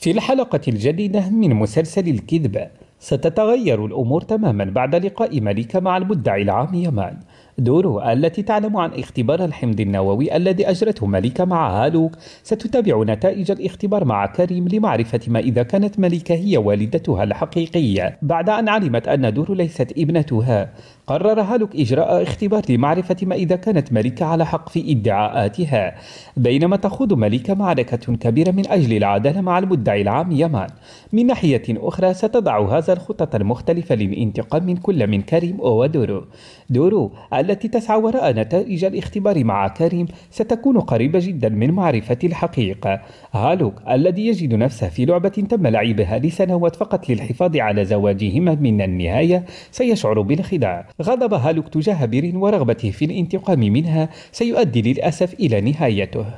في الحلقة الجديدة من مسلسل الكذبة ستتغير الأمور تماما بعد لقاء مليكة مع المدعي العام يمان دورو التي تعلم عن اختبار الحمض النووي الذي أجرته مليكة مع هالوك ستتابع نتائج الاختبار مع كريم لمعرفة ما إذا كانت مليكة هي والدتها الحقيقية بعد أن علمت أن دورو ليست ابنتها قرر هالوك إجراء اختبار لمعرفة ما إذا كانت ملكة على حق في ادعاءاتها بينما تخوض ملكة معركة كبيرة من أجل العدالة مع المدعي العام يمان من ناحية أخرى ستضع هذا الخطط المختلفة للانتقام من كل من كريم ودورو دورو التي تسعى وراء نتائج الاختبار مع كريم ستكون قريبة جدا من معرفة الحقيقة هالوك الذي يجد نفسه في لعبة تم لعبها لسنوات فقط للحفاظ على زواجهما من النهاية سيشعر بالخداع غضب هالوك تجاه بيرين ورغبته في الانتقام منها سيؤدي للأسف إلى نهايته